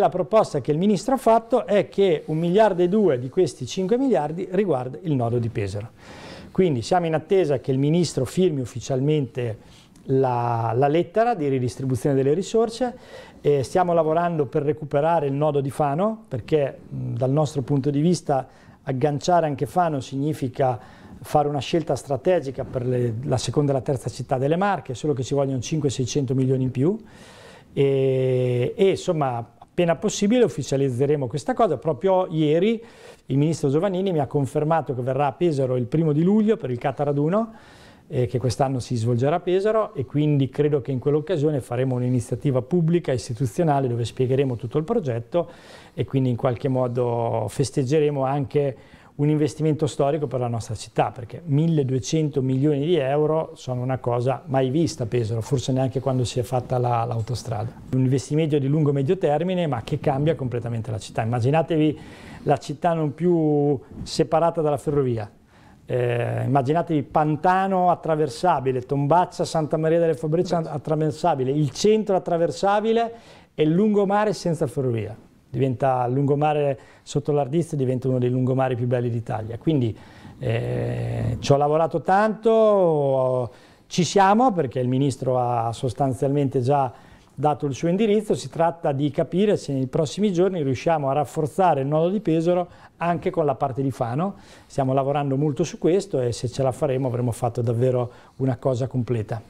La proposta che il Ministro ha fatto è che un miliardo e due di questi 5 miliardi riguarda il nodo di Pesaro. Quindi siamo in attesa che il Ministro firmi ufficialmente la, la lettera di ridistribuzione delle risorse, eh, stiamo lavorando per recuperare il nodo di Fano perché mh, dal nostro punto di vista agganciare anche Fano significa fare una scelta strategica per le, la seconda e la terza città delle Marche, solo che ci vogliono 5-600 milioni in più. E, e insomma Appena possibile ufficializzeremo questa cosa. Proprio ieri il ministro Giovannini mi ha confermato che verrà a Pesaro il primo di luglio per il Cataraduno, eh, che quest'anno si svolgerà a Pesaro e quindi credo che in quell'occasione faremo un'iniziativa pubblica istituzionale dove spiegheremo tutto il progetto e quindi in qualche modo festeggeremo anche un investimento storico per la nostra città, perché 1200 milioni di euro sono una cosa mai vista a Pesaro, forse neanche quando si è fatta l'autostrada. un investimento di lungo-medio termine, ma che cambia completamente la città. Immaginatevi la città non più separata dalla ferrovia, eh, immaginatevi Pantano attraversabile, Tombaccia, Santa Maria delle Fabbrice attraversabile, il centro attraversabile e il lungomare senza ferrovia diventa lungomare sotto l'Ardista diventa uno dei lungomari più belli d'Italia. Quindi eh, ci ho lavorato tanto, ci siamo perché il ministro ha sostanzialmente già dato il suo indirizzo, si tratta di capire se nei prossimi giorni riusciamo a rafforzare il nodo di Pesaro anche con la parte di Fano, stiamo lavorando molto su questo e se ce la faremo avremo fatto davvero una cosa completa.